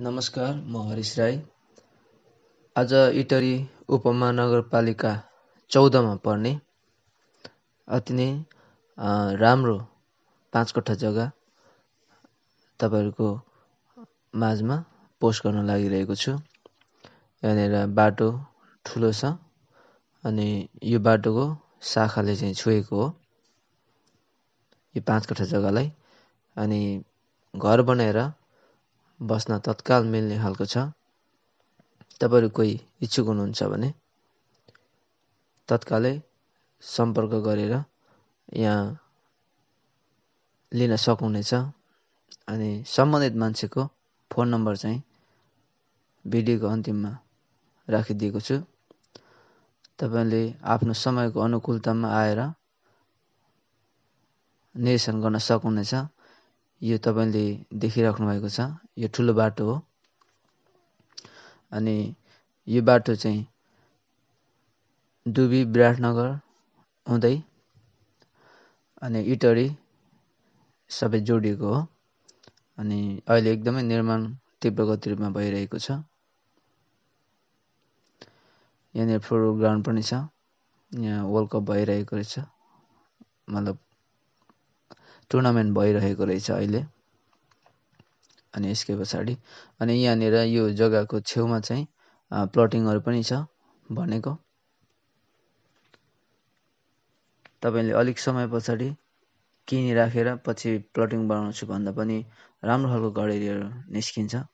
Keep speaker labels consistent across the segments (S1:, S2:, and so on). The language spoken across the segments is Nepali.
S1: नमस्कार म हरिश राई आज इटरी उपमहानगरपालिका चौधमा पर्ने अति नै राम्रो पाँच कट्ठा जग्गा तपाईँहरूको माझमा पोस्ट गर्न लागिरहेको छु यहाँनिर बाटो ठुलो छ अनि यो बाटोको शाखाले चाहिँ छोएको हो यो पाँच कट्ठा जग्गालाई अनि घर बनाएर बस्न तत्काल मिल्ने खालको छ तपाईँहरू कोही इच्छुक हुनुहुन्छ भने तत्कालै सम्पर्क गरेर यहाँ लिन सक्नुहुनेछ अनि सम्बन्धित मान्छेको फोन नम्बर चाहिँ भिडियोको अन्तिममा राखिदिएको छु तपाईँले आफ्नो समयको अनुकूलतामा आएर निरीक्षण गर्न सक्नुहुनेछ यो तपाईँले देखिराख्नु भएको छ यो ठुलो बाटो हो अनि यो बाटो चाहिँ दुबी विराटनगर हुँदै अनि इटरी सबै जोडिएको हो अनि अहिले एकदमै निर्माण तीव्र रूपमा भइरहेको छ यहाँनिर फ्लोर ग्राउन्ड पनि छ यहाँ वर्ल्ड कप भइरहेको रहेछ मतलब टुर्नामेन्ट भइरहेको रहेछ अहिले अनि यसकै पछाडि अनि यहाँनिर यो जग्गाको छेउमा चाहिँ प्लटिङहरू पनि छ भनेको तपाईँले अलिक समय पछाडि किनिराखेर पछि प्लटिङ बनाउँछु भन्दा पनि राम्रो खालको घडेरीहरू निस्किन्छ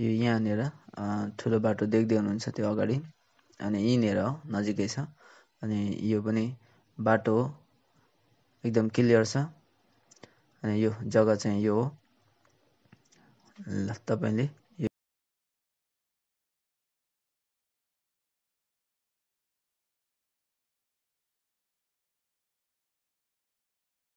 S1: यो यहाँनिर ठुलो बाटो देख्दै हुनुहुन्छ त्यो अगाडि अनि यहीँनिर हो नजिकै छ अनि यो पनि बाटो हो एकदम क्लियर छ अनि यो जग्गा चाहिँ यो हो ल तपाईँले